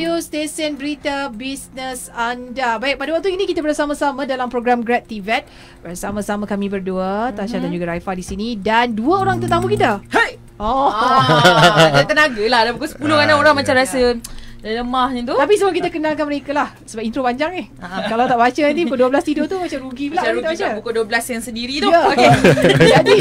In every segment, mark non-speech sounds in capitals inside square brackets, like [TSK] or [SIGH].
radio stesen berita bisnes anda. Baik, pada waktu ini kita bersama-sama dalam program Grad TVET. Bersama-sama kami berdua, Tasha mm-hmm. dan mhm. juga Raifa di sini dan dua orang tetamu kita. Hei! Oh, ah, [LAUGHS] tenaga lah. Dah pukul 10 kan ah, orang yeah. macam ya. rasa yeah. Dari ni tu Tapi semua kita kenalkan mereka lah Sebab intro panjang ni eh. [LAUGHS] Kalau tak baca nanti Pukul 12 tidur tu Macam rugi pula Macam rugi baca. pukul 12 yang sendiri tu yeah. [LAUGHS] okay. [LAUGHS] Jadi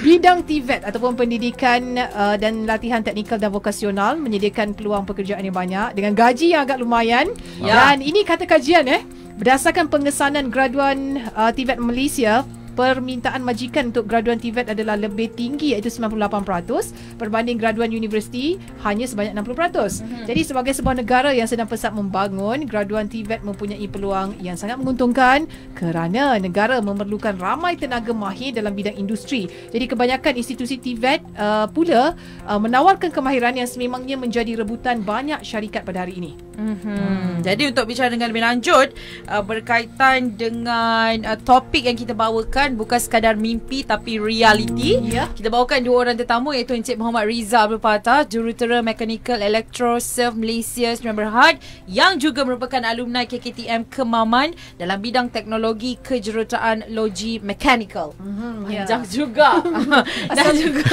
Bidang TVET Ataupun pendidikan uh, Dan latihan teknikal dan vokasional Menyediakan peluang pekerjaan yang banyak Dengan gaji yang agak lumayan yeah. Dan ini kata kajian eh Berdasarkan pengesanan graduan uh, TVET Malaysia permintaan majikan untuk graduan TVET adalah lebih tinggi iaitu 98% berbanding graduan universiti hanya sebanyak 60%. Mm-hmm. Jadi sebagai sebuah negara yang sedang pesat membangun, graduan TVET mempunyai peluang yang sangat menguntungkan kerana negara memerlukan ramai tenaga mahir dalam bidang industri. Jadi kebanyakan institusi TVET uh, pula uh, menawarkan kemahiran yang sememangnya menjadi rebutan banyak syarikat pada hari ini. Mm-hmm. Hmm. Jadi untuk bicara dengan lebih lanjut uh, berkaitan dengan uh, topik yang kita bawakan bawakan bukan sekadar mimpi tapi realiti. Hmm, yeah. Kita bawakan dua orang tetamu iaitu Encik Muhammad Riza Abdul Fatah, jurutera Mechanical Electro Serve Malaysia Sdn Bhd yang juga merupakan alumni KKTM Kemaman dalam bidang teknologi kejuruteraan logi mechanical. Mm-hmm, Panjang juga. [LAUGHS] Dan [LAUGHS] juga.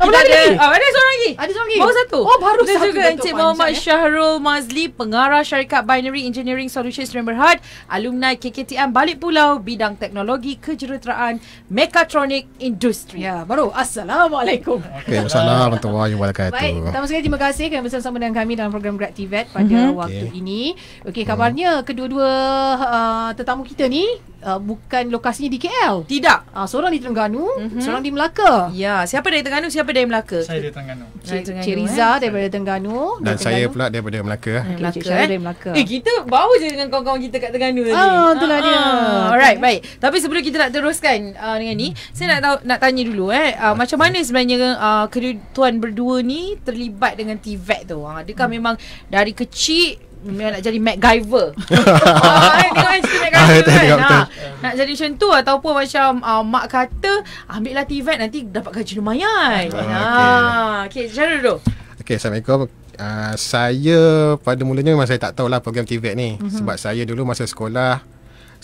Apa lagi? Ada, ada, seorang lagi. Ada seorang lagi. Baru satu. Oh baru Dan satu. Dan juga Encik Muhammad ya? Syahrul Mazli, pengarah syarikat Binary Engineering Solutions Sdn Bhd, alumni KKTM Balik Pulau bidang teknologi kejuruteraan Kesejahteraan Mekatronic Industri. Ya, baru. Assalamualaikum. Okay, Assalamualaikum warahmatullahi wabarakatuh. Baik, pertama sekali terima kasih kerana bersama-sama dengan kami dalam program Gratitude pada mm-hmm. waktu okay. ini. Okey, kabarnya kedua-dua uh, tetamu kita ni uh, bukan lokasinya di KL. Tidak. Uh, seorang di Terengganu, mm-hmm. seorang di Melaka. Ya, siapa dari Terengganu, siapa dari Melaka? Saya dari Terengganu. Cik, saya Terengganu, Cik eh. Riza eh. daripada Terengganu. Dan dari saya pula daripada Melaka. Eh. Okay, Melaka. Eh. dari Melaka. Eh, kita bawa je dengan kawan-kawan kita kat Terengganu tadi. Ah, itulah ah, dia. Ah. Alright, baik. Tapi sebelum kita nak teruskan uh, dengan ni, hmm. saya nak tahu nak tanya dulu eh, uh, ah, okay. macam mana sebenarnya uh, kedua tuan berdua ni terlibat dengan TVET tu? Uh, adakah hmm. memang dari kecil Memang nak jadi MacGyver Haa [LAUGHS] ah, eh, ah, Tengok kan MacGyver ah, Nak jadi macam tu Ataupun macam uh, Mak kata ambil Ambillah TVET Nanti dapat gaji lumayan Haa Okay Macam mana tu Okay Assalamualaikum uh, Saya Pada mulanya memang saya tak lah Program TVET ni mm-hmm. Sebab saya dulu Masa sekolah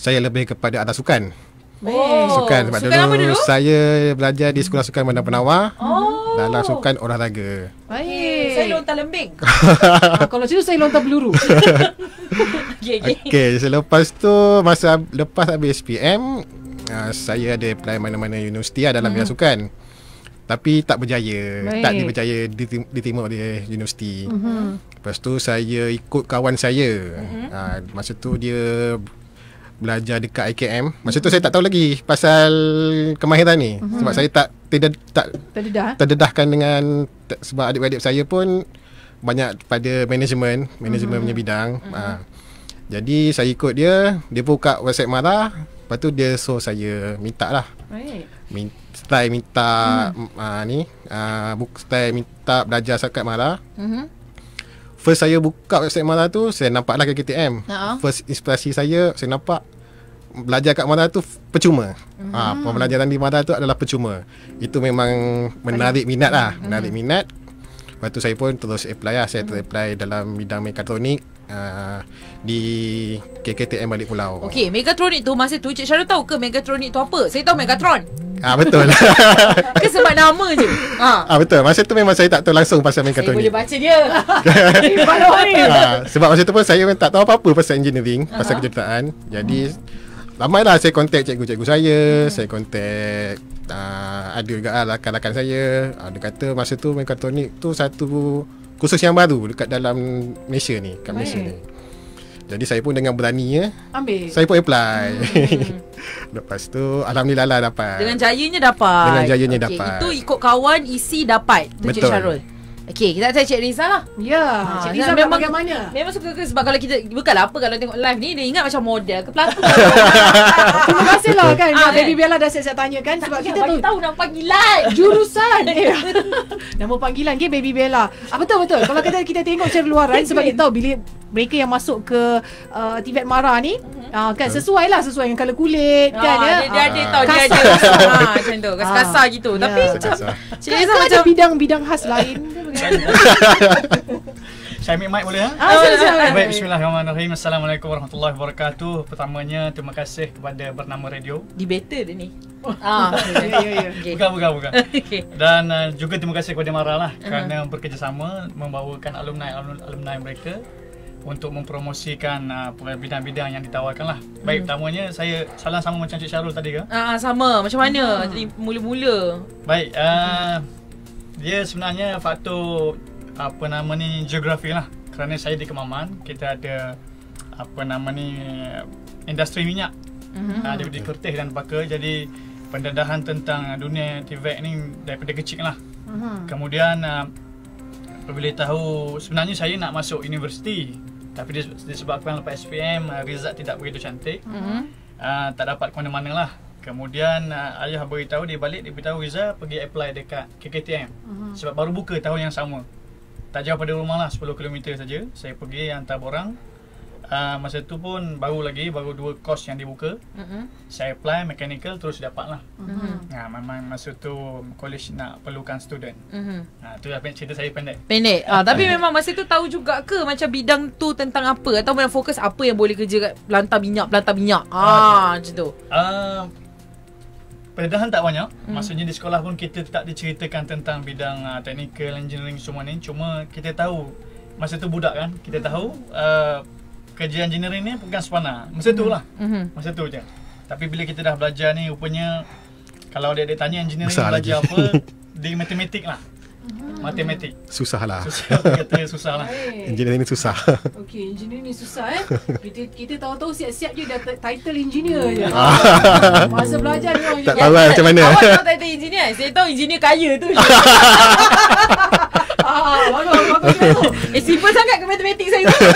Saya lebih kepada Atas sukan Oh, sukan sebab sukan dulu, dulu saya belajar di sekolah sukan Bandar Penawar oh. dalam sukan olahraga. Baik saya lontar lembing. [LAUGHS] Ah, kalau macam tu saya lontar peluru. [LAUGHS] okay, okay. okay, selepas tu masa lepas habis SPM uh, ah, saya ada apply mana-mana universiti uh, dalam hmm. Tapi tak berjaya. Baik. Tak dipercaya diterima oleh universiti. Uh-huh. Lepas tu saya ikut kawan saya. Uh-huh. Uh, masa tu dia belajar dekat IKM. Masa tu saya tak tahu lagi pasal kemahiran ni. Uh-huh. Sebab saya tak terded, tak terdedah. Eh? terdedahkan dengan tak, sebab adik-adik saya pun banyak pada manajemen, manajemen mm-hmm. punya bidang. Mm-hmm. Ha. Jadi saya ikut dia, dia buka WhatsApp Mara, lepas tu dia so saya minta lah. Right. Min, try minta mm. uh, ni, uh, ah, book try minta belajar sakat Mara. Mm-hmm. First saya buka website Mara tu, saya nampak lah KTM. Uh-oh. First inspirasi saya, saya nampak belajar kat madrasah tu percuma. Mhm. Ah, ha, pembelajaran di madrasah tu adalah percuma. Itu memang menarik minat lah, mhm. menarik minat. Lepas tu saya pun terus apply lah. Saya mhm. apply dalam bidang mekatronik uh, di KKTM Balik Pulau. Okey, mekatronik tu masa tu Cik Syarul tahu ke mekatronik tu apa? Saya tahu mekatron. Ah betul. [LAUGHS] ke sebab nama je. Ha. Ah betul. Masa tu memang saya tak tahu langsung pasal mekatronik. Saya boleh baca dia. [LAUGHS] ah, sebab masa tu pun saya memang tak tahu apa-apa pasal engineering, uh-huh. pasal kejutaan. Jadi uh-huh. Ramai lah saya contact cikgu-cikgu saya hmm. Saya contact uh, Ada juga lah rakan-rakan saya uh, Dia kata masa tu mekatronik tu satu khusus yang baru dekat dalam Malaysia ni Kat Malaysia ni jadi saya pun dengan berani ya. Ambil. Saya pun apply. Hmm. [LAUGHS] Lepas tu alhamdulillah lah dapat. Dengan jayanya dapat. Dengan jayanya okay. dapat. Itu ikut kawan isi dapat. Tujuh Betul. Syarul. Okay, kita tanya Cik Rizal lah. Ya. Cik Rizal memang bagaimana? Memang suka ke sebab kalau kita bukanlah apa kalau tengok live ni dia ingat macam model ke pelakon. [LAUGHS] Terima kasih lah kan. Ah, baby eh. Bella dah siap-siap tanya kan sebab kita tahu tahu nak panggilan. Jurusan. [LAUGHS] Ya. Nama panggilan ke Baby Bella. Ah, betul betul. Kalau kita kita tengok secara luaran sebab kita tahu bila mereka yang masuk ke uh, Tibet Mara ni mhm. uh kan sesuai lah sesuai dengan color kulit ah, kan ya dia ada tau dia ada [LAUGHS] ah, macam tu kasar-kasar ah, ya, gitu yeah. tapi macam cik Eza macam ada bidang-bidang khas lain kan? Saya [LAUGHS] ambil mic boleh ha? Ah, sila, ah, sila. Baik, bismillahirrahmanirrahim. Assalamualaikum warahmatullahi wabarakatuh. Pertamanya terima kasih kepada Bernama Radio. Debate dia ni. [LAUGHS] Ah, ya, ya, okay. Bukan, bukan, bukan. Dan uh, juga terima kasih kepada Mara lah uh-huh. kerana bekerjasama membawakan alumni alumni mereka untuk mempromosikan uh, bidang-bidang yang ditawarkan lah. Hmm. Baik, pertamanya saya salam sama macam Cik Syarul tadi ke? Ah uh, sama. Macam mana? Hmm. Jadi mula-mula. Baik, uh, hmm. dia sebenarnya faktor apa nama ni geografi lah. Kerana saya di Kemaman, kita ada apa nama ni industri minyak. Hmm. Uh, di, di Kertih dan Baka. Jadi pendedahan tentang dunia TVEC ni daripada kecil lah. Hmm. Kemudian uh, boleh tahu sebenarnya saya nak masuk universiti tapi disebabkan lepas SPM eh, result tidak begitu cantik mm-hmm. uh, tak dapat ke mana-mana lah kemudian uh, ayah beritahu dia balik dia beritahu Rizal pergi apply dekat KKTM mm-hmm. sebab baru buka tahun yang sama tak jauh pada rumah lah 10km saja saya pergi hantar borang uh, masa tu pun baru lagi baru dua course yang dibuka. Mm-hmm. Saya apply mechanical terus dapatlah. Mhm. Nah, memang masa tu college nak perlukan student. Mhm. Nah, tu apa cerita saya pendek. Pendek. Ah, ah tapi memang masa tu tahu juga ke macam bidang tu tentang apa atau memang fokus apa yang boleh kerja kat pelantar minyak, pelantar minyak. Ah, uh, macam tu. Uh, Perdahan tak banyak. Mm. Maksudnya di sekolah pun kita tak diceritakan tentang bidang uh, technical engineering semua ni. Cuma kita tahu masa tu budak kan kita mm-hmm. tahu uh, kerja engineering ni pegang sepana. Masa tu lah. Mhm. Mhm. Masa tu je. Tapi bila kita dah belajar ni, rupanya kalau dia tanya engineering Besar belajar lagi. apa, [LAUGHS] di matematik lah. Mhm. Matematik. Susah lah. Susah, kata susah lah. engineering ni susah. Okay, engineering ni susah eh. Kita, kita tahu-tahu siap-siap je dah title engineer je. Ah. [LAUGHS] Masa belajar ni orang. Tak tahu lah macam mana. Awak tahu title engineer? Saya tahu engineer kaya tu. [LAUGHS] Ah, bagus, bagus, Eh, simple sangat ke matematik saya tu?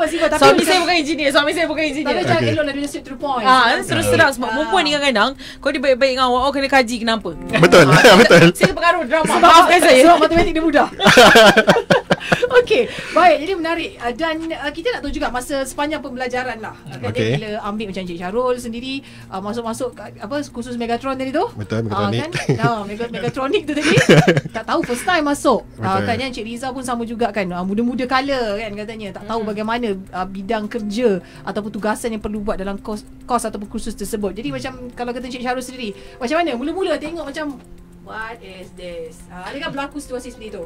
apa sih tapi suami saya bukan engineer suami saya bukan engineer tapi jangan elok dia straight to point ah terus terang sebab perempuan ni kadang-kadang kau dia baik-baik dengan awak oh kena kaji kenapa betul ah. [LAUGHS] betul saya pengaruh drama sebab saya sebab matematik dia mudah [LAUGHS] [LAUGHS] Okey, baik. Jadi menarik. Ah, dan uh, kita nak tahu juga masa sepanjang pembelajaran lah. Kan okay. Bila ambil macam Cik Syarul sendiri, uh, masuk-masuk apa khusus Megatron tadi tu. Betul, Megatronik Uh, kan? no, [LAUGHS] Megatronic tu tadi. [LAUGHS] tak tahu first time masuk. Uh, katanya Cik Riza pun sama juga kan. muda-muda kala kan katanya. Tak tahu hmm. bagaimana uh, bidang kerja ataupun tugasan yang perlu buat dalam kos, kos ataupun kursus tersebut. Jadi macam kalau kata Cik Syarul sendiri, macam mana? Mula-mula tengok macam What is this? Uh, adakah berlaku situasi seperti itu?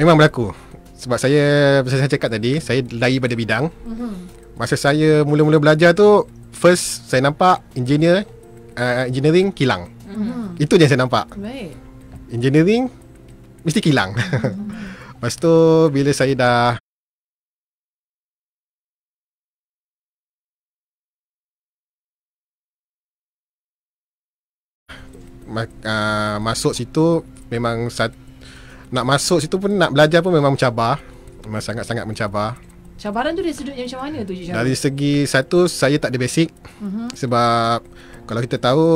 Memang berlaku sebab saya macam saya cakap tadi saya lari pada bidang mm-hmm. masa saya mula-mula belajar tu first saya nampak engineer uh, engineering kilang mm-hmm. itu je yang saya nampak baik engineering mesti kilang mm-hmm. [LAUGHS] lepas tu bila saya dah uh, masuk situ memang satu nak masuk situ pun nak belajar pun memang mencabar. Memang sangat-sangat mencabar. Cabaran tu dari sudut yang macam mana tu Cik Dari segi satu saya tak ada basic. Uh-huh. Sebab kalau kita tahu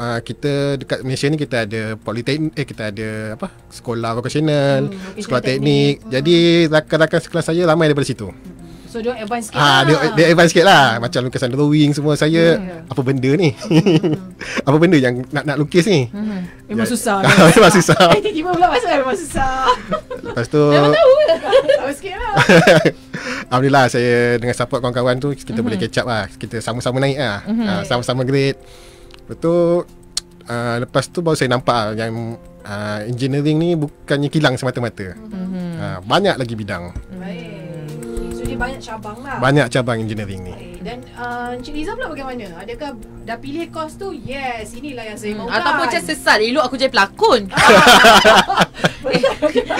uh, kita dekat Malaysia ni kita ada politeknik eh kita ada apa sekolah vocational, hmm, sekolah teknik. teknik. uh Jadi rakan-rakan sekolah saya ramai daripada situ. uh So dia advance sikit ha, lah. dia, dia advance sikit lah Macam lukisan drawing semua Saya yeah. Ya. Apa benda ni mm [LAUGHS] Apa benda yang Nak nak lukis ni mm Memang ya. susah Memang susah, [LAUGHS] lah. susah. [LAUGHS] Tiba-tiba pula pasal Memang susah Lepas tu Memang tahu Tahu sikit lah Alhamdulillah Saya dengan support kawan-kawan tu Kita mm-hmm. boleh catch up lah Kita sama-sama naik lah mm-hmm. uh, Sama-sama grade Lepas tu uh, Lepas tu baru saya nampak lah Yang uh, Engineering ni Bukannya kilang semata-mata mm-hmm. uh, Banyak lagi bidang Baik banyak cabang lah Banyak cabang engineering ni okay. Eh, dan uh, Encik Liza pula bagaimana? Adakah dah pilih course tu? Yes, inilah yang saya hmm, mahu Atau macam sesat Elok aku jadi pelakon ah. [LAUGHS] eh,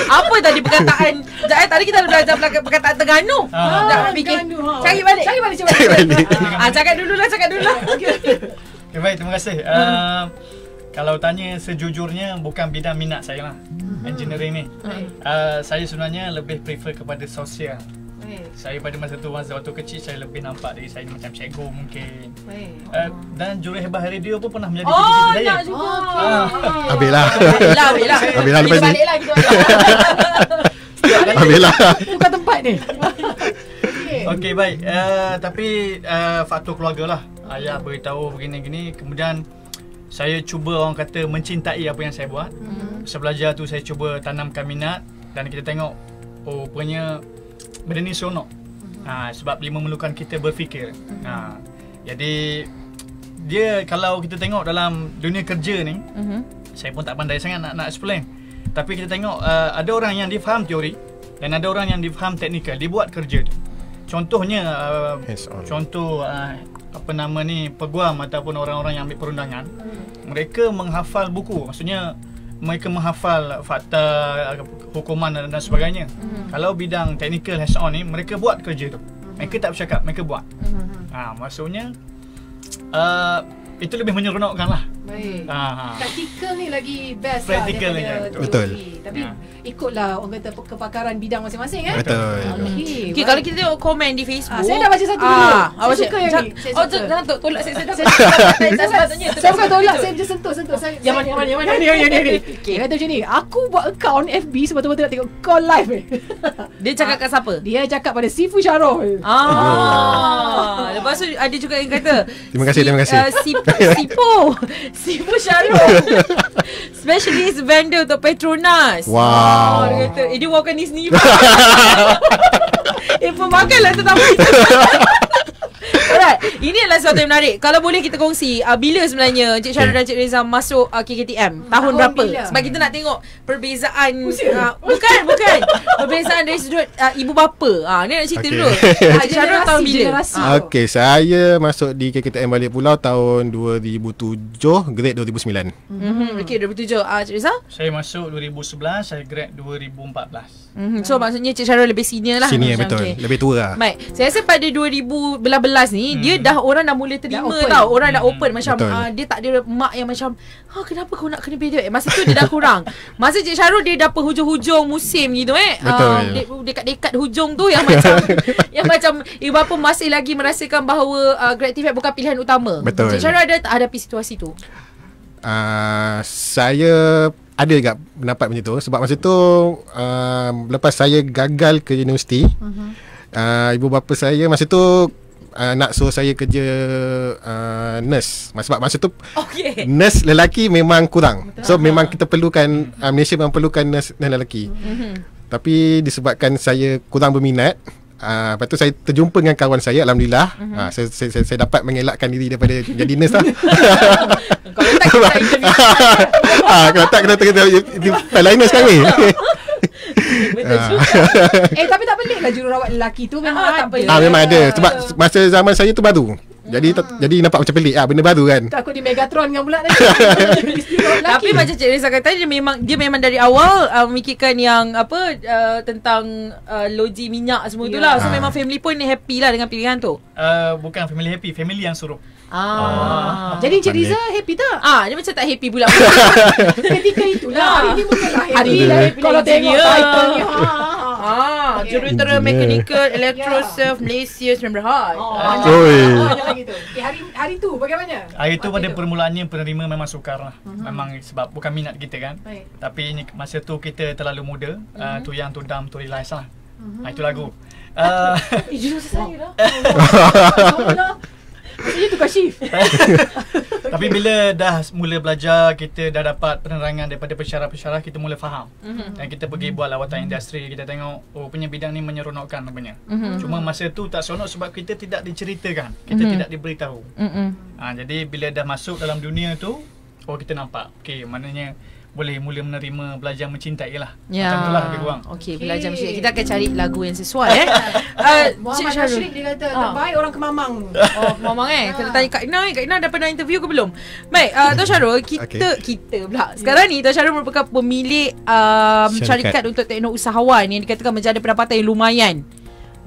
Apa tadi perkataan Sekejap eh, tadi kita dah belajar perkataan Terganu ah. Dah fikir ha. Cari balik Cari balik, cari balik. [LAUGHS] ah, Cakap dulu lah, cakap dulu lah okay. okay, baik, terima kasih uh, Kalau tanya sejujurnya Bukan bidang minat saya lah hmm. Engineering ni uh, Saya sebenarnya lebih prefer kepada sosial Baik. Saya pada masa tu masa waktu kecil saya lebih nampak dari saya macam cikgu mungkin. Baik. Uh, eh, dan juri hebat radio pun pernah menjadi oh, cikgu saya. Oh, nak juga. Ah. Okay. Ah. Abillah. Abillah, abillah. Abillah lah, lepas ni. Lah, lah. [LAUGHS] Bukan tempat ni. Okey baik. Uh, tapi uh, faktor keluarga lah. Ayah beritahu begini-gini. Kemudian saya cuba orang kata mencintai apa yang saya buat. Mm-hmm. Sebelajar tu saya cuba tanamkan minat. Dan kita tengok. Oh rupanya benda ni seronok mm-hmm. ha, sebab dia memerlukan kita berfikir mm-hmm. ha, jadi dia kalau kita tengok dalam dunia kerja ni mm-hmm. saya pun tak pandai sangat nak, nak explain tapi kita tengok uh, ada orang yang dia faham teori dan ada orang yang dia faham teknikal dia buat kerja tu contohnya uh, contoh uh, apa nama ni peguam ataupun orang-orang yang ambil perundangan mhm. mereka menghafal buku maksudnya mereka menghafal fakta hukuman dan, dan sebagainya. Mm-hmm. Kalau bidang technical hands on ni mereka buat kerja tu. Mm-hmm. Mereka tak bercakap, mereka buat. Mm-hmm. Ha maksudnya uh, itu lebih menyeronokkan lah Baik. Praktikal hmm. ah, ah. ni lagi best Praktikal lah daripada Betul. Tapi yeah. ikutlah orang kata kepakaran bidang masing-masing kan? Betul. Ah, okey. Okay, okay kalau kita tengok komen di Facebook. Ah, saya dah baca satu ah, dulu. Awak saya suka yang ni. Oh, jangan tolak. [LAUGHS] tolak. Saya sudah baca. Saya bukan tolak. Saya sentuh. sentuh. Saya, yang mana? Yang mana? Yang mana? [LAUGHS] Yang mana? Kata macam Aku buat account FB sebab tu-tu nak tengok call live eh. [LAUGHS] Dia cakap kat siapa? Dia cakap pada Sifu Syarul. Ah. Lepas tu ada juga yang kata. Terima kasih. Terima kasih. Eh, Sipo. Sibu Sharon [LAUGHS] Specialist vendor Untuk Petronas Wow, wow. Oh, dia kata Eh dia walkan ni sendiri Eh [LAUGHS] pun makan lah Tetapi [LAUGHS] Cepat Ini adalah sesuatu yang menarik Kalau boleh kita kongsi uh, Bila sebenarnya Encik Syarul eh. dan Encik Reza Masuk uh, KKTM Tahun, Tahun berapa bila? Sebab kita nak tengok Perbezaan uh, Bukan bukan Perbezaan dari sudut uh, Ibu bapa uh, ah, Ini nak cerita okay. dulu Encik [LAUGHS] ah, Syarul tahun bila ah. Okey saya masuk di KKTM Balik Pulau Tahun 2007 Grade 2009 mm-hmm. Okey 2007 Encik uh, Reza Saya masuk 2011 Saya grade 2014 mm-hmm. So maksudnya Encik Syarul lebih senior lah Senior betul okay. Lebih tua lah Baik Saya rasa pada 2011 ni hmm. Hmm. dia dah orang dah mula terima dah tau orang dah open hmm. macam uh, dia tak ada mak yang macam ha oh, kenapa kau nak kena period masa tu dia dah kurang [LAUGHS] masa cik Syarul dia dah penghujung-hujung musim gitu eh ah, betul, uh, ya. dekat-dekat hujung tu yang macam [LAUGHS] yang macam ibu bapa masih lagi merasakan bahawa uh, ah, gratitude bukan pilihan utama betul, cik ya. Syarul ada tak hadapi situasi tu uh, saya ada juga pendapat macam tu sebab masa tu uh, lepas saya gagal ke universiti uh-huh. uh, ibu bapa saya masa tu uh, nak suruh saya kerja uh, nurse sebab masa tu okay. nurse lelaki memang kurang Betul. so ha. memang kita perlukan uh, Malaysia memang perlukan nurse lelaki tapi disebabkan saya kurang berminat Ah, uh, lepas tu saya terjumpa dengan kawan saya alhamdulillah. Ah, uh uh, saya, saya, saya, dapat mengelakkan diri daripada jadi nurse lah. kalau tak kena interview. Ah, kalau tak kena kena interview. Tak lain nurse kami. Ah. [LAUGHS] eh tapi tak pelik lah jururawat lelaki tu memang ah, tak pelik. Ah memang ada lah. sebab masa zaman saya tu baru. Jadi ah. jadi nampak macam pelik ah benda baru kan. Takut di Megatron kan pula [LAUGHS] Tapi macam Cik Risa kata dia memang dia memang dari awal memikirkan yang apa tentang uh, loji minyak semua tu lah. So ya. memang family pun ni happy lah dengan pilihan tu. bukan family happy, family yang suruh. Ah. ah. Jadi Cik Riza happy tak? Ah, dia macam tak happy pula. [LAUGHS] Ketika itulah. hari ya. ni pun tak happy. Hari ni dah Kalau tengok title ni. Ha. Ah, okay. jurutera mekanikal ya. Electro Surf Malaysia Sembra High. Oh, oh. Eh, hari hari tu bagaimana? Hari tu pada permulaannya penerima memang sukar lah. Uh-huh. Memang sebab bukan minat kita kan. Baik. Tapi ini, masa tu kita terlalu muda. Uh-huh. Uh, tu yang tu dam tu realize lah. Uh-huh. Uh, itu lagu. Uh, [LAUGHS] eh, jurutera saya lah. [LAUGHS] Ini tukar shift [LAUGHS] Tapi bila dah mula belajar Kita dah dapat penerangan daripada pesyarah-pesyarah Kita mula faham mm-hmm. Dan kita pergi buat lawatan mhm. industri Kita tengok Oh punya bidang ni menyeronokkan rupanya mm-hmm. Cuma masa tu tak seronok Sebab kita tidak diceritakan Kita mm-hmm. tidak diberitahu mm-hmm. ha, Jadi bila dah masuk dalam dunia tu Oh kita nampak Okay maknanya boleh mula menerima belajar mencintai lah. Ya. Macam itulah lebih kurang. Okey, okay. belajar mencintai. Kita akan cari lagu yang sesuai eh. uh, [LAUGHS] Muhammad Cik Syarul. Syarul. dia kata, tak ah. baik orang kemamang. Oh, kemamang eh. [LAUGHS] Kita ah. tanya Kak Ina eh. Kak Ina dah pernah interview ke belum? Baik, uh, Tuan Syarul, [LAUGHS] kita, okay. kita pula. Sekarang ni, Tuan Syarul merupakan pemilik um, syarikat. syarikat untuk teknologi usahawan yang dikatakan menjadi pendapatan yang lumayan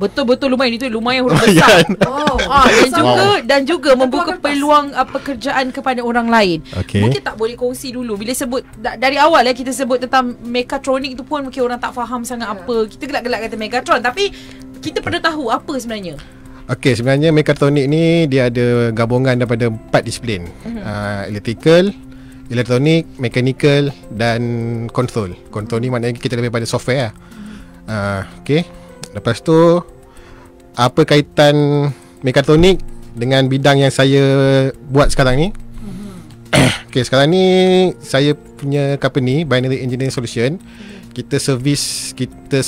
betul-betul lumayan itu lumayan huruf oh, besar. Ya. Oh, ah, dan juga wow. dan juga membuka peluang uh, pekerjaan kepada orang lain. Okay. Mungkin tak boleh kongsi dulu bila sebut da- dari awal eh, kita sebut tentang mekatronik itu pun mungkin orang tak faham sangat yeah. apa. Kita gelak-gelak kata mekatron tapi kita perlu tahu apa sebenarnya. Okey, sebenarnya mekatronik ni dia ada gabungan daripada empat disiplin. Uh-huh. Uh, electrical elektronik, mekanikal dan control. Control ni maknanya kita lebih pada software lah. Uh, mhm. ah, okay. Lepas tu, apa kaitan mekatronik dengan bidang yang saya buat sekarang ni mm-hmm. [COUGHS] Okay sekarang ni saya punya company Binary Engineering Solution mm-hmm. kita service kita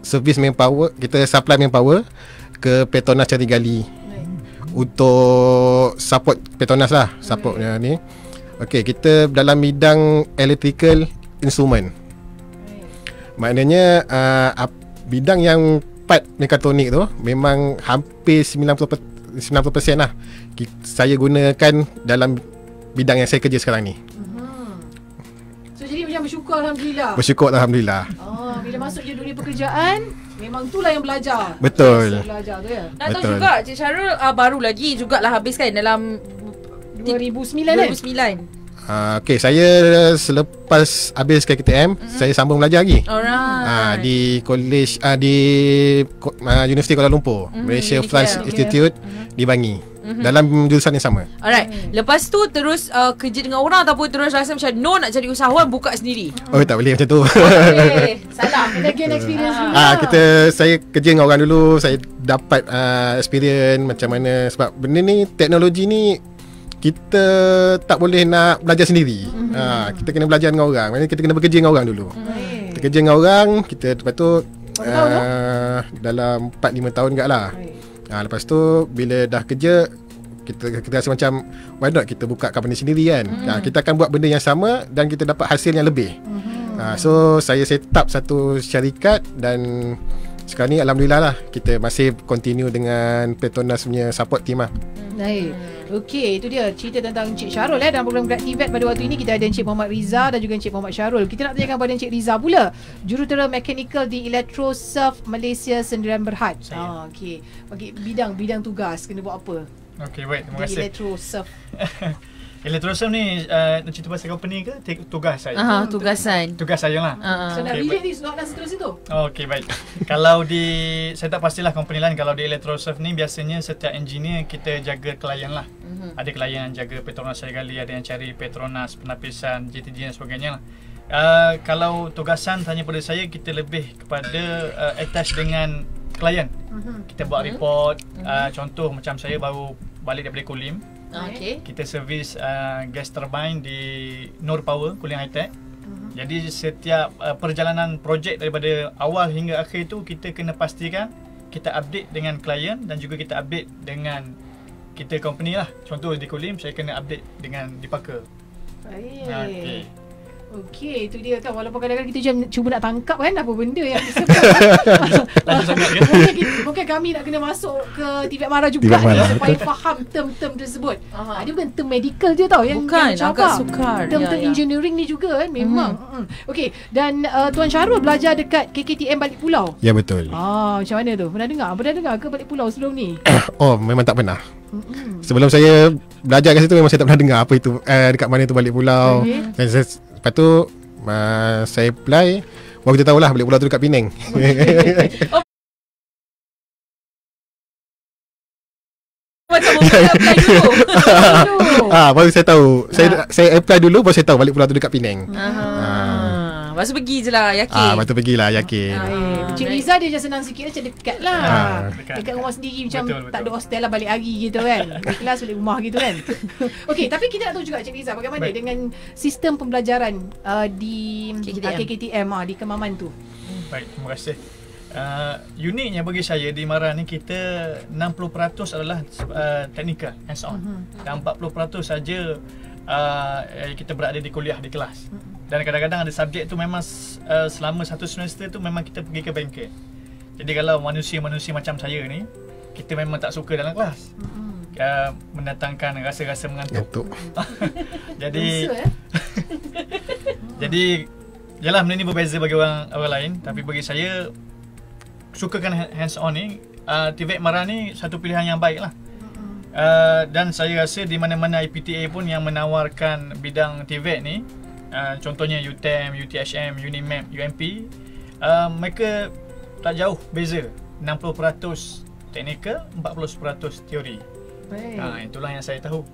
servis manpower kita supply power ke Petronas Cari Gali mm-hmm. untuk support Petronas lah mm-hmm. support mm ni Okay kita dalam bidang electrical instrument mm maknanya uh, bidang yang part mekatronik tu memang hampir 90% 90% lah saya gunakan dalam bidang yang saya kerja sekarang ni. Uh-huh. So jadi macam bersyukur alhamdulillah. Bersyukur alhamdulillah. Oh, bila masuk je dunia pekerjaan Memang itulah yang belajar Betul yang belajar tu ya Nak tahu juga Cik Syarul uh, Baru lagi jugalah habis kan Dalam 2009 2009, 2009. Uh, ah, okay, saya selepas habis KKTM, mm-hmm. saya sambung belajar lagi. Alright. Uh, di college uh, di uh, University Kuala Lumpur, mm-hmm. Malaysia yeah, Flight yeah, Institute yeah. Mm-hmm. di Bangi. Mm-hmm. Dalam jurusan yang sama. Alright. Lepas tu terus uh, kerja dengan orang ataupun terus rasa macam no nak jadi usahawan buka sendiri. Oh, tak boleh macam tu. [LAUGHS] Okay. Salah. Kita gain hmm. experience. Ah, uh, kita saya kerja dengan orang dulu, saya dapat uh, experience macam mana sebab benda ni teknologi ni kita tak boleh nak belajar sendiri. Mm-hmm. Ha, kita kena belajar dengan orang. Maksudnya kita kena bekerja dengan orang dulu. Mm-hmm. Kita kerja dengan orang, kita lepas tu uh, dalam 4 5 tahun gak lah. Mm-hmm. Ha, lepas tu bila dah kerja kita kita rasa macam why not kita buka company sendiri kan. Mm-hmm. Ha, kita akan buat benda yang sama dan kita dapat hasil yang lebih. Mm-hmm. Ha, so saya set up satu syarikat dan sekarang ni alhamdulillah lah kita masih continue dengan Petronas punya support team lah. Baik. Okey, itu dia cerita tentang Encik Syarul eh dalam program Grad Event pada waktu ini kita ada Encik Muhammad Riza dan juga Encik Muhammad Syarul. Kita nak tanyakan kepada Encik Riza pula, jurutera mechanical di Electrosurf Malaysia Sendirian Berhad. Ah, okey. Bagi bidang bidang tugas kena buat apa? Okey, baik. Terima kasih. Electrosurf. [LAUGHS] Electrosum ni eh, nak uh, cerita pasal company ke tugas saya? Ah, uh-huh, tugasan. Tugas saya lah. Uh-huh. Ah, ah. Saya nak pilih ni sebab dah seterusnya tu. Okey, baik. [LAUGHS] kalau di saya tak pastilah company lain kalau di Electrosum ni biasanya setiap engineer kita jaga klien lah. Uh-huh. Ada klien yang jaga Petronas saya kali ada yang cari Petronas penapisan, JTG dan sebagainya lah. Uh, kalau tugasan tanya pada saya kita lebih kepada uh, attach dengan klien. Uh-huh. Kita buat uh-huh. report, uh-huh. contoh macam saya baru balik daripada Kulim. Ah, okay. Kita servis uh, gas turbine di Nur Power, Kulim High Tech. Uh-huh. Jadi setiap uh, perjalanan projek daripada awal hingga akhir itu kita kena pastikan kita update dengan klien dan juga kita update dengan kita company lah. Contoh di Kulim saya kena update dengan Dipaka. Baik. Okay. Okey, itu dia kan. Walaupun kadang-kadang kita macam cuba nak tangkap kan apa benda yang disebut. [LAUGHS] Ya. Mungkin kami nak kena masuk ke tibet mara juga. Tibet marah. Ya, supaya faham term-term tersebut. uh Dia bukan term medical je tau. Yang, bukan, yang agak sukar. Term-term ya, ya. engineering ni juga kan memang. Hmm. Okey, dan uh, Tuan Syarul belajar dekat KKTM Balik Pulau. Ya, betul. Ah, macam mana tu? Pernah dengar? Pernah dengar ke Balik Pulau sebelum ni? [COUGHS] oh, memang tak pernah. Sebelum saya belajar kat situ memang saya tak pernah dengar apa itu eh, dekat mana itu balik pulau. Okay. saya, Lepas tu uh, Saya apply Buat kita tahulah Balik pulau tu dekat Penang [LAUGHS] oh. Macam mana [LAUGHS] Ah, baru saya tahu. Saya ah. saya apply dulu baru saya tahu balik pulau tu dekat Penang. Ah. Lepas ah, tu pergi je lah Yakin ah, Lepas pergi lah ah, Yakin ah, ah. Eh, Cik Liza dia macam senang sikit Macam dekat lah ah. dekat. dekat rumah sendiri Macam betul, tak ada hostel lah Balik hari gitu kan Balik kelas balik rumah gitu kan [LAUGHS] Okay tapi kita nak tahu juga Cik Liza bagaimana Baik. Dengan sistem pembelajaran uh, Di KKTM, KKTM uh, Di Kemaman tu Baik terima kasih Uh, uniknya bagi saya di Mara ni kita 60% adalah uh, teknikal hands on mm-hmm. dan 40% saja uh, kita berada di kuliah di kelas dan kadang-kadang ada subjek tu memang uh, selama satu semester tu memang kita pergi ke bengkel jadi kalau manusia-manusia macam saya ni kita memang tak suka dalam kelas uh, mendatangkan rasa-rasa mengantuk [LAUGHS] jadi eh? [LAUGHS] jadi jelah benda ni berbeza bagi orang orang lain tapi bagi saya sukakan ha-, hands on ni uh, ah, TVET Marah ni satu pilihan yang baik lah uh, dan saya rasa di mana-mana IPTA pun yang menawarkan bidang TVET ni uh, contohnya UTM, UTHM, UNIMAP, UMP uh, mereka tak jauh beza 60% teknikal, 40% teori. Baik. Ha, itulah yang saya tahu.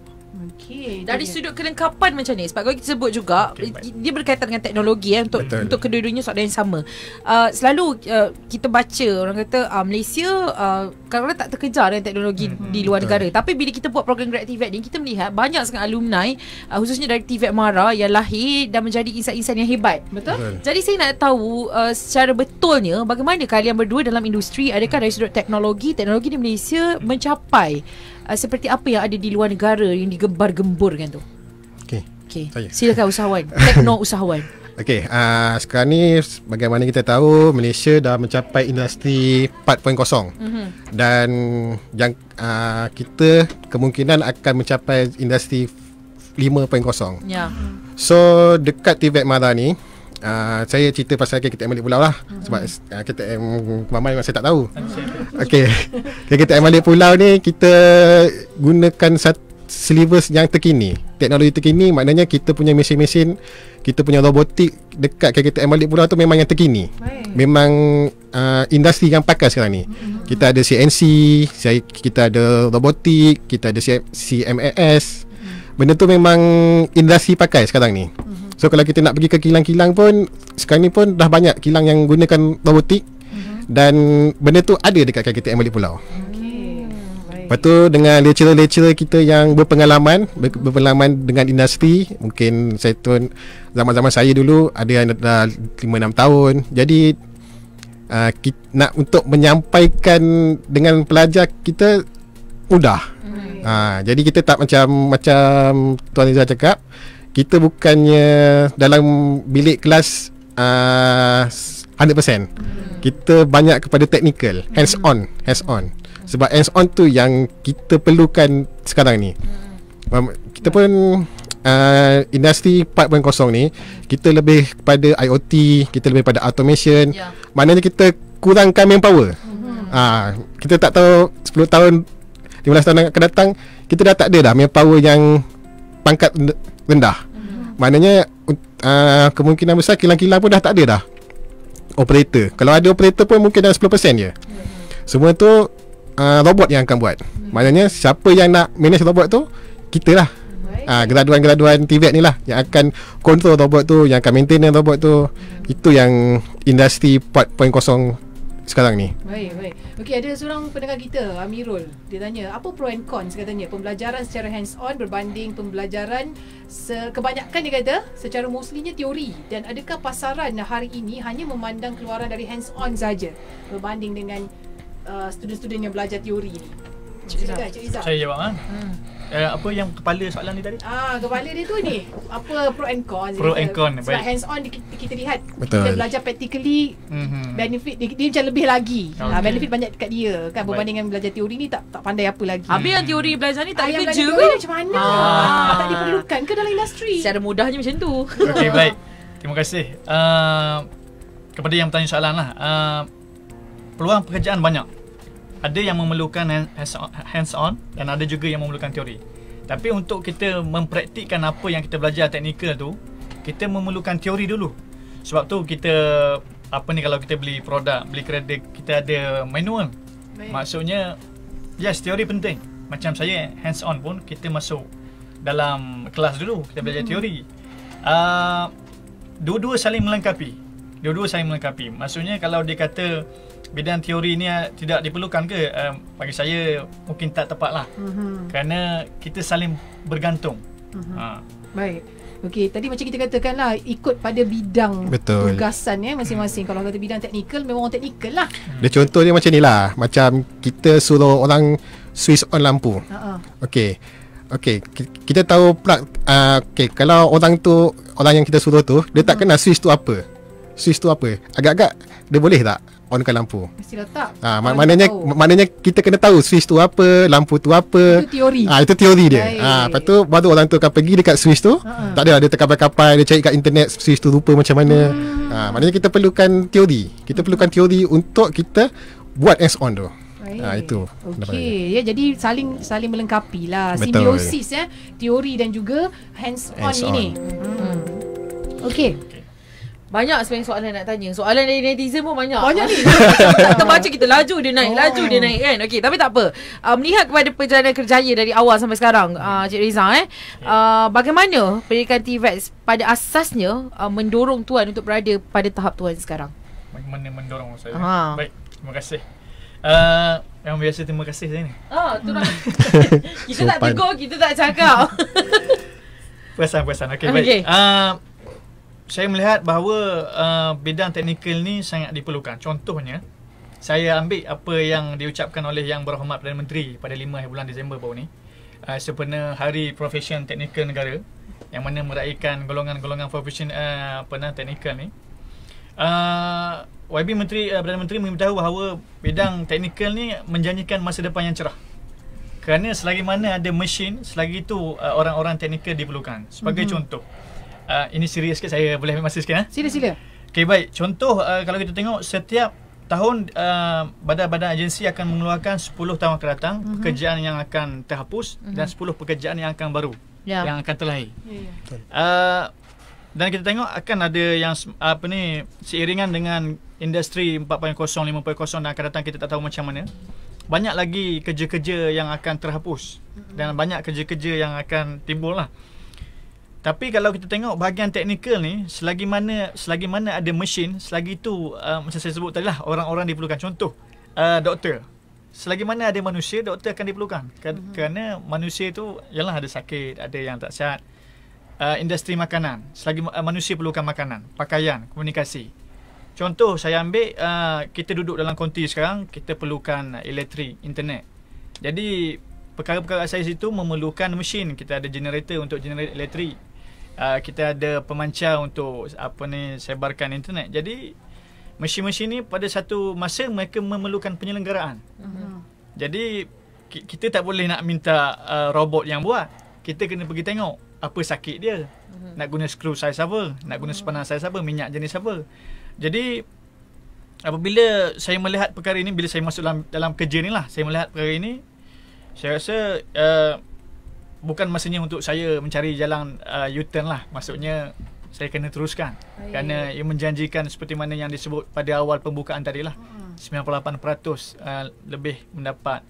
Okay. Dari sudut kelengkapan macam ni Sebab kalau kita sebut juga okay, Dia berkaitan dengan teknologi eh, Untuk Betul. untuk kedua-duanya soalan yang sama uh, Selalu uh, kita baca Orang kata uh, Malaysia uh, Kadang-kadang tak terkejar dengan teknologi hmm, hmm Di luar Betul. negara Tapi bila kita buat program Grad TVET ni Kita melihat banyak sangat alumni uh, Khususnya dari TVET Mara Yang lahir dan menjadi insan-insan yang hebat Betul? Betul. Jadi saya nak tahu uh, Secara betulnya Bagaimana kalian berdua dalam industri Adakah dari sudut teknologi Teknologi di Malaysia mencapai uh, seperti apa yang ada di luar negara yang digembar gembur kan tu? Okey. Okey. Silakan usahawan. [LAUGHS] Tekno usahawan. Okey, uh, sekarang ni bagaimana kita tahu Malaysia dah mencapai industri 4.0. Mm-hmm. Dan yang uh, kita kemungkinan akan mencapai industri 5.0. Ya. Yeah. So dekat TVET Mara ni, Uh, saya cerita pasal KTM balik pulau lah uh-huh. Sebab uh, ah, KTM Mamai memang saya tak tahu Okay KTM balik pulau ni Kita gunakan sat- Silivers yang terkini Teknologi terkini Maknanya kita punya mesin-mesin Kita punya robotik Dekat KTM balik pulau tu Memang yang terkini Baik. Memang uh, Industri yang pakai sekarang ni uh-huh. Kita ada CNC Kita ada robotik Kita ada CMAS benda tu memang industri pakai sekarang ni. Mm-hmm. So kalau kita nak pergi ke kilang-kilang pun sekarang ni pun dah banyak kilang yang gunakan robotik mm-hmm. dan benda tu ada dekat KKTM Balik Pulau. Lepas tu dengan lecturer-lecturer kita yang berpengalaman ber- Berpengalaman dengan industri Mungkin saya tu zaman-zaman saya dulu Ada yang dah 5-6 tahun Jadi uh, ah, kita, nak untuk menyampaikan dengan pelajar kita Mudah hmm ha, Jadi kita tak macam Macam Tuan Izzah cakap Kita bukannya Dalam bilik kelas uh, ah, 100% Kita banyak kepada technical Hands hmm. on Hands on Sebab hands on tu yang Kita perlukan Sekarang ni hmm. Kita pun Uh, industri 4.0 ni kita lebih kepada IOT kita lebih pada automation yeah. maknanya kita kurangkan manpower mm-hmm. uh, kita tak tahu 10 tahun 15 tahun akan datang kita dah tak ada dah manpower yang pangkat rendah. Mm-hmm. Maknanya uh, kemungkinan besar kilang-kilang pun dah tak ada dah. Operator. Kalau ada operator pun mungkin dah 10% je. Mm-hmm. Semua tu uh, robot yang akan buat. Mm-hmm. Maknanya siapa yang nak manage robot tu kita lah. Ah, graduan-graduan TVET ni lah yang akan kontrol robot tu, yang akan maintain robot tu. Mhm. Itu yang industri 4.0 sekarang ni. Baik, baik. Okey, ada seorang pendengar kita, Amirul. Dia tanya, apa pro and cons katanya? Pembelajaran secara hands-on berbanding pembelajaran se- kebanyakan dia kata secara mostlynya teori. Dan adakah pasaran hari ini hanya memandang keluaran dari hands-on saja berbanding dengan uh, student-student yang belajar teori ni? Cik Izzah. Cik Izzah. Saya jawab. Ha? Hmm. Uh, apa yang kepala soalan ni tadi? Ah, kepala dia tu ni. Apa pro and con? Pro and con. Sebab baik. hands on kita, kita lihat. Betul. Kita belajar practically mm-hmm. benefit dia, dia macam lebih lagi. Ah, okay. Ha, benefit banyak dekat dia kan berbanding dengan belajar teori ni tak tak pandai apa lagi. Habis yang teori belajar ni tak ada kerja ke? Macam mana? Ah. ah. Tak diperlukan ke dalam industri? Secara mudahnya macam tu. okay baik. [LAUGHS] Terima kasih. Uh, kepada yang bertanya soalan lah. Uh, peluang pekerjaan banyak ada yang memerlukan hands on dan ada juga yang memerlukan teori. Tapi untuk kita mempraktikkan apa yang kita belajar teknikal tu, kita memerlukan teori dulu. Sebab tu kita apa ni kalau kita beli produk, beli kereta, kita ada manual. Baik. Maksudnya yes, teori penting. Macam saya hands on pun kita masuk dalam kelas dulu kita belajar hmm. teori. Uh, dua-dua saling melengkapi. Dua-dua saling melengkapi. Maksudnya kalau dia kata bidang teori ni eh, tidak diperlukan ke um, bagi saya mungkin tak tepat lah mm-hmm. kerana kita saling bergantung mm-hmm. ha. baik Okey, tadi macam kita katakan lah ikut pada bidang Betul. tugasan ya masing-masing. Kalau kata bidang teknikal memang orang teknikal lah. Hmm. Dia contoh dia macam ni lah. Macam kita suruh orang switch on lampu. Ha Okey. Okey, kita tahu pula uh, okay, kalau orang tu orang yang kita suruh tu dia tak hmm. kena switch tu apa. Switch tu apa? Agak-agak dia boleh tak? On onkan lampu. Mesti letak. Ah, mak- maknanya tahu. maknanya kita kena tahu switch tu apa, lampu tu apa. Itu teori. Ah, itu teori dia. Baik. Ah, lepas tu baru orang tu akan pergi dekat switch tu. Ha. Tak ada dia terkapai-kapai, dia cari kat internet switch tu rupa macam mana. Hmm. Ah, maknanya kita perlukan teori. Kita perlukan teori untuk kita buat as on tu. Ha, itu Okey ya, Jadi saling saling melengkapi lah Simbiosis ya. teori dan juga Hands on hands ini Hmm. Okay. Banyak sebenarnya soalan nak tanya. Soalan dari netizen pun banyak. Banyak ni. [LAUGHS] tak terbaca kita laju dia naik, oh. laju dia naik kan. Okey, tapi tak apa. Uh, melihat kepada perjalanan kerjaya dari awal sampai sekarang, uh, Cik Reza eh. Uh, bagaimana perikan TVET pada asasnya uh, mendorong tuan untuk berada pada tahap tuan sekarang? Bagaimana mendorong saya? Ha. Baik, terima kasih. Uh, yang biasa terima kasih saya ni. oh, tu lah. [LAUGHS] kita so tak tegur, kita tak cakap. Pesan-pesan. Okey, okay. baik. Uh, saya melihat bahawa uh, bidang teknikal ni sangat diperlukan. Contohnya, saya ambil apa yang diucapkan oleh Yang Berhormat Perdana Menteri pada 5 bulan Disember baru ni. Uh, sempena Hari Profesion Teknikal Negara yang mana meraihkan golongan-golongan profesion uh, apa teknikal ni. Uh, YB Menteri uh, Perdana Menteri memberitahu bahawa bidang teknikal ni menjanjikan masa depan yang cerah. Kerana selagi mana ada mesin, selagi itu uh, orang-orang teknikal diperlukan. Sebagai mm-hmm. contoh, uh, ini serius sikit saya boleh ambil masa sikit eh? Sila sila. Okey baik. Contoh uh, kalau kita tengok setiap tahun uh, badan-badan agensi akan mengeluarkan 10 tahun akan datang mm-hmm. pekerjaan yang akan terhapus mm-hmm. dan 10 pekerjaan yang akan baru yeah. yang akan terlahir. Yeah. Ya, ya. Uh, dan kita tengok akan ada yang apa ni seiringan dengan industri 4.0 5.0 dan akan datang kita tak tahu macam mana. Banyak lagi kerja-kerja yang akan terhapus mm-hmm. dan banyak kerja-kerja yang akan timbul lah. Tapi kalau kita tengok bahagian teknikal ni, selagi mana selagi mana ada mesin, selagi itu uh, macam saya sebut tadi lah orang-orang diperlukan contoh uh, doktor. Selagi mana ada manusia, doktor akan diperlukan. Ker- mm-hmm. Kerana manusia tu yalah ada sakit, ada yang tak sihat. Uh, industri makanan, selagi uh, manusia perlukan makanan, pakaian, komunikasi. Contoh saya ambil uh, kita duduk dalam konti sekarang, kita perlukan elektrik, internet. Jadi perkara-perkara saya situ memerlukan mesin. Kita ada generator untuk generate elektrik uh, kita ada pemancar untuk apa ni sebarkan internet. Jadi mesin-mesin ni pada satu masa mereka memerlukan penyelenggaraan. Uh-huh. Jadi kita tak boleh nak minta uh, robot yang buat. Kita kena pergi tengok apa sakit dia. Uh-huh. Nak guna skru saiz apa, nak guna mhm. sepanah saiz apa, minyak jenis apa. Jadi apabila saya melihat perkara ini bila saya masuk dalam dalam kerja ni lah saya melihat perkara ini saya rasa uh, bukan masanya untuk saya mencari jalan uh, U-turn lah. Maksudnya saya kena teruskan. Baik. Kerana ia menjanjikan seperti mana yang disebut pada awal pembukaan tadi lah. Hmm. 98% uh, lebih mendapat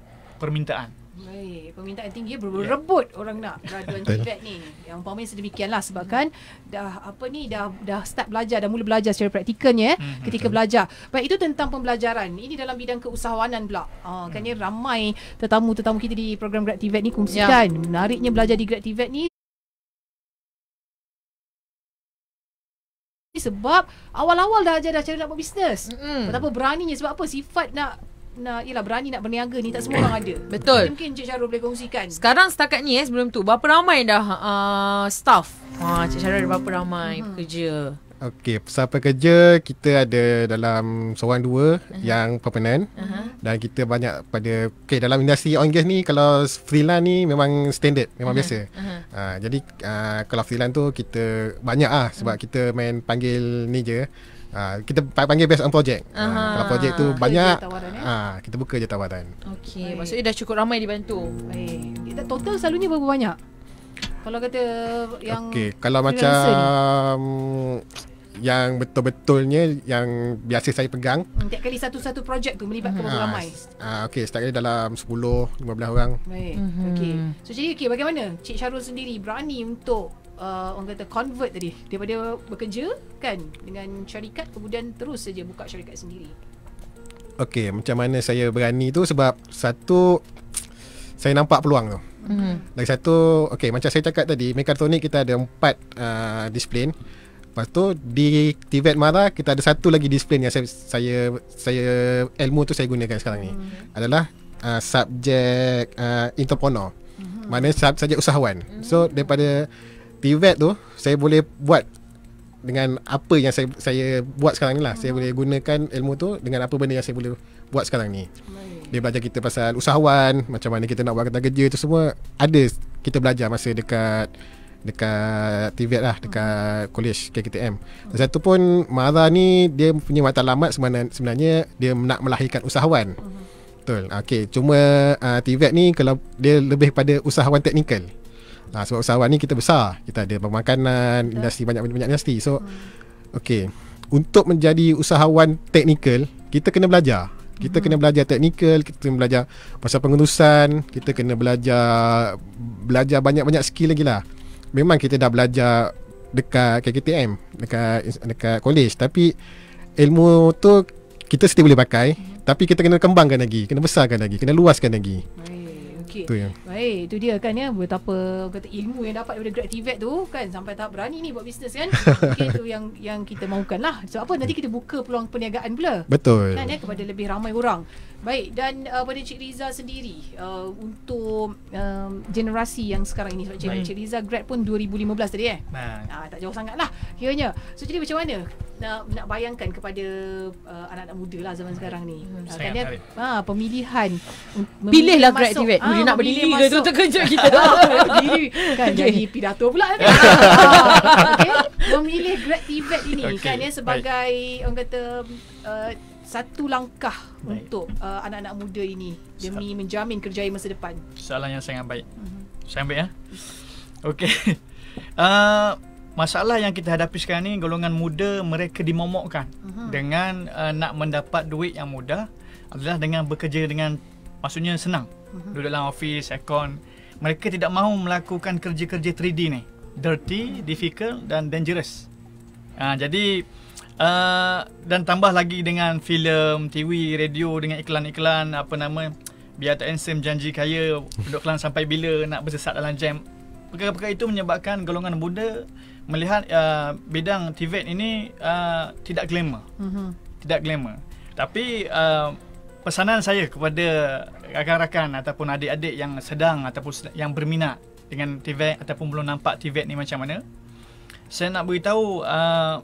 permintaan. Baik, permintaan tinggi ya. berebut rebut yeah. orang nak graduan GVET [LAUGHS] ni. Yang umpamanya sedemikianlah sebabkan dah apa ni dah dah start belajar dah mula belajar secara praktikalnya eh, hmm ketika Betul. belajar. Baik itu tentang pembelajaran. Ini dalam bidang keusahawanan pula. Ha uh, kan mm. ramai tetamu-tetamu kita di program Grad TVET ni kongsikan yeah. menariknya belajar di Grad TVET ni sebab awal-awal dah ajar dah cara nak buat bisnes. Mm-hmm. Betapa beraninya sebab apa sifat nak nak ialah berani nak berniaga ni tak semua orang ada. Betul. Jadi mungkin Cik Syarul boleh kongsikan. Sekarang setakat ni eh sebelum tu berapa ramai dah uh, staff? Ha Cik Syarul ada berapa ramai uh pekerja? Okey, pasal pekerja kita ada dalam seorang dua uh-huh. yang permanent. Uh-huh. Dan kita banyak pada okey dalam industri on gas ni kalau freelance ni memang standard, memang uh-huh. biasa. Uh-huh. Uh, jadi uh, kalau freelance tu kita banyak ah sebab uh-huh. kita main panggil ni je. Ah, kita panggil based on project. Uh, kalau projek tu buka banyak eh? ah eh? uh, kita buka je tawaran. Okey, maksudnya dah cukup ramai dibantu. Baik. Hmm. total selalunya berapa banyak? Kalau kata yang Okey, kalau macam yang betul-betulnya yang biasa saya pegang. Setiap hmm, kali satu-satu projek tu melibatkan hmm. berapa ramai? Ah uh, okey, setiap kali dalam sepuluh lima 15 orang. Baik. Hmm. Okey. Mhm. So jadi okey, bagaimana Cik Syarul sendiri berani untuk uh, orang kata convert tadi daripada bekerja kan dengan syarikat kemudian terus saja buka syarikat sendiri. Okey, macam mana saya berani tu sebab satu saya nampak peluang tu. Mm-hmm. Lagi satu, okey macam saya cakap tadi, mekatronik kita ada empat uh, disiplin. Lepas tu di Tivet Mara kita ada satu lagi disiplin yang saya saya saya ilmu tu saya gunakan sekarang ni. Mm-hmm. Adalah uh, subjek uh, entrepreneur. mm Maknanya sub, usahawan. So hmm. daripada pivot tu saya boleh buat dengan apa yang saya saya buat sekarang ni lah hmm. saya boleh gunakan ilmu tu dengan apa benda yang saya boleh buat sekarang ni hmm. dia belajar kita pasal usahawan macam mana kita nak buat kata kerja tu semua ada kita belajar masa dekat dekat TVET lah dekat hmm. college KKTM hmm. satu pun Mara ni dia punya matlamat sebenarnya, sebenarnya dia nak melahirkan usahawan hmm. betul okay. cuma uh, ah, TVET ni kalau dia lebih pada usahawan teknikal Ha, sebab usahawan ni kita besar. Kita ada pemakanan, Betul. industri banyak-banyak industri. So, hmm. okay. Untuk menjadi usahawan teknikal, kita kena belajar. Kita hmm. kena belajar teknikal, kita kena belajar pasal pengurusan, kita kena belajar belajar banyak-banyak skill lagi lah. Memang kita dah belajar dekat KKTM, dekat dekat college. Tapi ilmu tu kita still boleh pakai. Hmm. Tapi kita kena kembangkan lagi, kena besarkan lagi, kena luaskan lagi. Hmm. Okey. Tu yang. Baik, tu dia kan ya buat apa kata ilmu yang dapat daripada GrabTVet tu kan sampai tak berani ni buat bisnes kan. [LAUGHS] Okey tu yang yang kita mahukan lah. Sebab so, apa nanti kita buka peluang perniagaan pula. Betul. Kan ya kepada lebih ramai orang. Baik dan uh, pada Cik Riza sendiri uh, untuk um, generasi yang sekarang ini sebab Cik, Riza grad pun 2015 tadi eh. Nah. Uh, tak jauh sangat lah kiranya. So jadi macam mana nak nak bayangkan kepada uh, anak-anak muda lah zaman sekarang ni. Uh, kan dia, ha, pemilihan. Hmm. Mem- Pilihlah grad masuk, graduate. Ah, nak berdiri ke tu terkejut [LAUGHS] kita. Ah, berdiri. Kan [LAUGHS] okay. jadi pidato pula. Kan? [LAUGHS] okay. Memilih grad TVET ini okay. kan ya sebagai Baik. orang kata uh, satu langkah baik. untuk uh, anak-anak muda ini demi Start. menjamin kerjaya masa depan? Soalan yang sangat baik. Mm-hmm. Sangat baik ya. Okey. [LAUGHS] Uh, masalah yang kita hadapi sekarang ni golongan muda mereka dimomokkan uh-huh. dengan uh, nak mendapat duit yang mudah adalah dengan bekerja dengan maksudnya senang. Uh-huh. Duduk dalam office, aircon. Mereka tidak mahu melakukan kerja-kerja 3D ni. Dirty, difficult dan dangerous. Uh, jadi Uh, dan tambah lagi dengan filem, TV, radio dengan iklan-iklan apa nama biar tak handsome janji kaya duduk kelan sampai bila nak bersesat dalam jam. Perkara-perkara itu menyebabkan golongan muda melihat uh, bidang TV ini uh, tidak glamour. Mm-hmm. Tidak glamour. Tapi uh, pesanan saya kepada rakan-rakan ataupun adik-adik yang sedang ataupun yang berminat dengan TV ataupun belum nampak TV ni macam mana. Saya nak beritahu uh,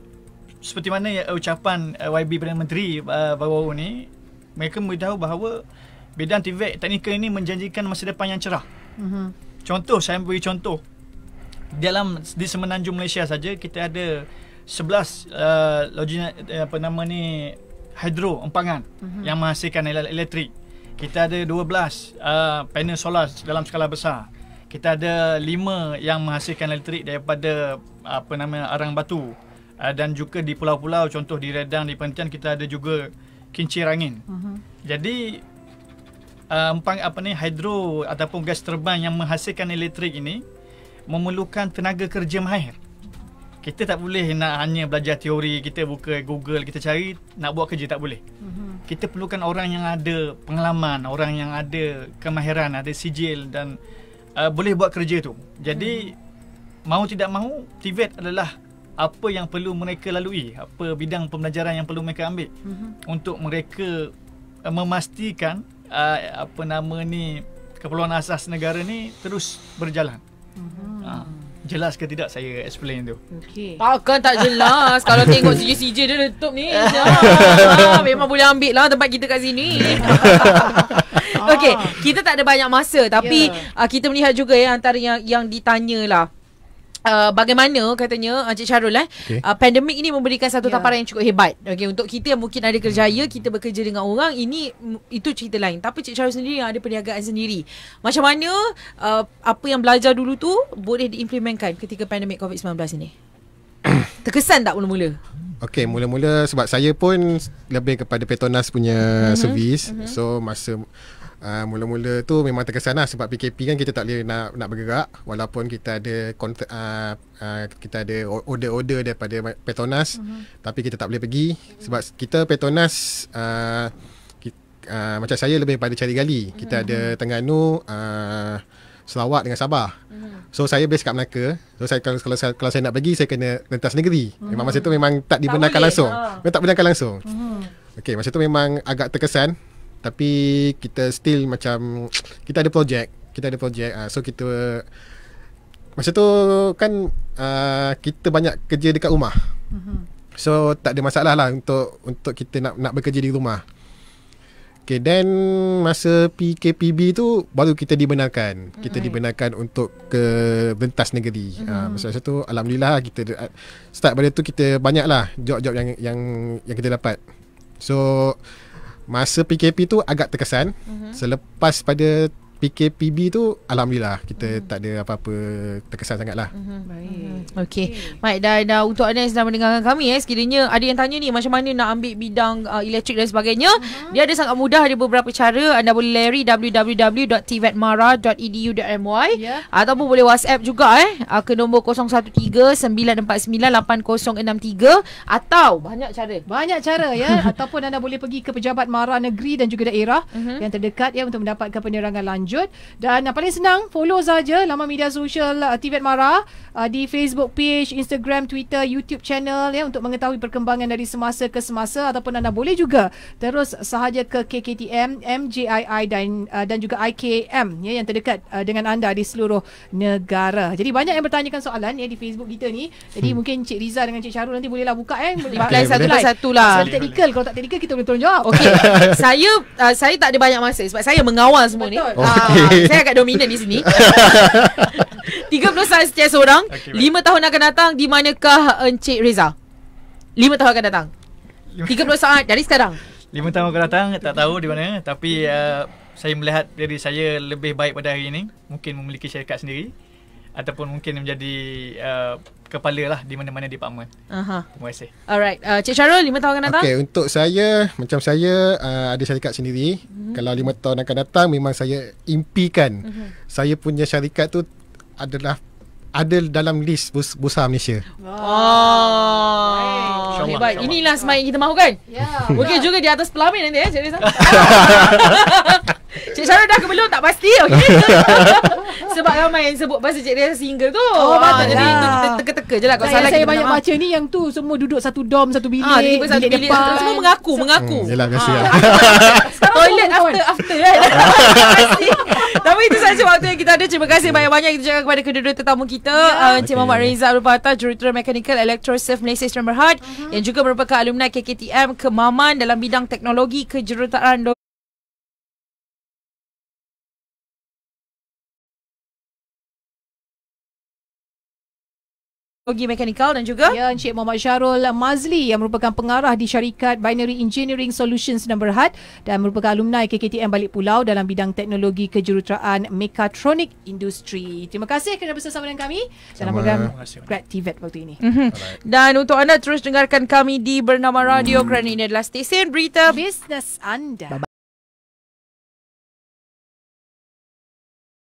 seperti mana eh, ucapan uh, eh, YB Perdana Menteri uh, eh, baru-baru ni mereka beritahu bahawa bidang TVET teknikal ini menjanjikan masa depan yang cerah. Mm-hmm. Contoh saya beri contoh dalam di semenanjung Malaysia saja kita ada 11 uh, logi apa nama ni hidro empangan mm-hmm. yang menghasilkan elektrik. Kita ada 12 uh, panel solar dalam skala besar. Kita ada 5 yang menghasilkan elektrik daripada apa nama arang batu uh, dan juga di pulau-pulau contoh di Redang di Pentian kita ada juga kincir angin. Uh-huh. Jadi uh, ah, empang apa ni hidro ataupun gas terbang yang menghasilkan elektrik ini memerlukan tenaga kerja mahir. Kita tak boleh nak hanya belajar teori, kita buka Google, kita cari nak buat kerja tak boleh. Uh-huh. Kita perlukan orang yang ada pengalaman, orang yang ada kemahiran, ada sijil dan uh, boleh buat kerja tu. Jadi uh-huh. Mhm. mahu tidak mahu, TVET adalah apa yang perlu mereka lalui apa bidang pembelajaran yang perlu mereka ambil mm-hmm. untuk mereka eh, memastikan uh, apa nama ni keperluan asas negara ni terus berjalan mm-hmm. uh. Jelas ke tidak saya explain tu? Okay. Takkan tak jelas [LAUGHS] kalau tengok CJ-CJ dia letup ni. Jelas. [LAUGHS] Ya, lah. Memang boleh ambil lah tempat kita kat sini. [LAUGHS] okay, kita tak ada banyak masa tapi yeah. Ya. kita melihat juga ya antara yang, yang ditanyalah. Uh, bagaimana katanya Encik Syarul eh okay. uh, pandemik ini memberikan satu yeah. taparan yang cukup hebat Okay, untuk kita yang mungkin ada kerjaya kita bekerja dengan orang ini itu cerita lain tapi Encik Charul sendiri yang ada perniagaan sendiri macam mana uh, apa yang belajar dulu tu boleh diimplementkan ketika pandemik Covid-19 ini [COUGHS] terkesan tak mula-mula okey mula-mula sebab saya pun lebih kepada Petronas punya mm-hmm. servis mm-hmm. so masa Uh, mula-mula tu memang terkesan lah sebab PKP kan kita tak boleh nak, nak bergerak walaupun kita ada uh, uh, kita ada order-order daripada Petronas uh-huh. tapi kita tak boleh pergi sebab kita Petronas uh, kita, uh, macam saya lebih pada cari gali kita uh-huh. ada Tengganu uh, Sarawak dengan Sabah uh-huh. so saya base kat Melaka so saya, kalau, kalau, kalau saya nak pergi saya kena lintas negeri uh-huh. memang masa tu memang tak dibenarkan tak langsung oh. memang tak dibenarkan langsung uh-huh. Okey, masa tu memang agak terkesan tapi kita still macam [TSK] kita ada projek kita ada projek uh, ah, so kita masa tu kan uh, kita banyak kerja dekat rumah mm-hmm. so tak ada masalah lah untuk untuk kita nak nak bekerja di rumah Okay, then masa PKPB tu baru kita dibenarkan. Kita mm-hmm. dibenarkan untuk ke bentas negeri. Mm-hmm. Uh, masa tu alhamdulillah kita de- start pada tu kita banyaklah job-job yang yang yang kita dapat. So masa PKP tu agak terkesan mm-hmm. selepas pada PKPB tu Alhamdulillah Kita mm. tak ada apa-apa Terkesan sangat lah hmm Baik Okay Baik dan uh, untuk anda yang sedang mendengarkan kami eh, Sekiranya ada yang tanya ni Macam mana nak ambil bidang uh, Elektrik dan sebagainya hmm Dia ada sangat mudah Ada beberapa cara Anda boleh lari www.tvetmara.edu.my yeah. Ataupun boleh whatsapp juga eh, uh, Ke nombor 013-949-8063 Atau Banyak cara Banyak cara ya [LAUGHS] Ataupun anda boleh pergi Ke pejabat Mara Negeri Dan juga daerah mm-hmm. Yang terdekat ya Untuk mendapatkan penerangan lanjut terkejut dan yang paling senang follow saja laman media sosial uh, TVET Mara uh, di Facebook page, Instagram, Twitter, YouTube channel ya untuk mengetahui perkembangan dari semasa ke semasa ataupun anda boleh juga terus sahaja ke KKTM, MJII dan uh, dan juga IKM ya yang terdekat uh, dengan anda di seluruh negara. Jadi banyak yang bertanyakan soalan ya di Facebook kita ni. Jadi hmm. mungkin Cik Riza dengan Cik Charu nanti bolehlah buka eh boleh satu lah satu lah. technical kalau tak technical kita boleh tolong jawab. Okey. [LAUGHS] saya uh, saya tak ada banyak masa sebab saya mengawal semua Betul. ni. Ah, okay. Ah, saya agak dominan di sini 30 tahun setiap seorang okay, tahun akan datang Di manakah eh, Encik Reza 5 tahun akan datang 30 saat dari sekarang 5 tahun akan datang Tak tahu di mana Tapi uh, Saya melihat Diri saya lebih baik pada hari ini Mungkin memiliki syarikat sendiri ataupun mungkin menjadi uh, kepala lah di mana-mana department. Aha. Terima kasih. Alright. Uh, Cik Syarul, lima tahun akan datang? Okay, untuk saya, macam saya uh, ada syarikat sendiri. Mm-hmm. Kalau lima tahun akan datang, memang saya impikan. Mm-hmm. Saya punya syarikat tu adalah ada dalam list bus Bursa Malaysia. Wow. Oh. Okay, baik. Inilah semai kita mahu kan? Ya. Yeah. [LAUGHS] Okey juga di atas pelamin nanti eh, Cik Rizal. [LAUGHS] [LAUGHS] Cik Syarul dah ke belum? Tak pasti. Okey sebab ramai yang sebut pasal Cik Ria single tu. Oh, ah, betul. Jadi itu kita teka-teka je lah. Kalau salah saya banyak baca ni yang tu semua duduk satu dom, satu bilik. Ah, tiba satu bilik. Depan. Depan. Semua mengaku, so, mengaku. Hmm, yelah, kasih. Ah. Lah. [LAUGHS] Toilet after, after. Kan? [LAUGHS] Tapi itu saja waktu yang kita ada. Terima kasih hmm. banyak-banyak kita cakap kepada kedua-dua tetamu kita. Yeah. Ya. Encik Mohd Reza Arupata, Jurutera Mechanical Electrosafe Malaysia Istana Berhad mhm. yang juga merupakan alumni KKTM Kemaman dalam bidang teknologi kejuruteraan Teknologi Mekanikal dan juga Ya Encik Muhammad Syarul Mazli yang merupakan pengarah di syarikat Binary Engineering Solutions dan Berhad dan merupakan alumni KKTM Balik Pulau dalam bidang teknologi kejuruteraan Mekatronik Industri. Terima kasih kerana bersama dengan kami Sama. dalam program Grad TVET waktu ini. Mm-hmm. Dan untuk anda terus dengarkan kami di Bernama Radio mm. kerana ini adalah stesen berita Business Anda. Bye-bye.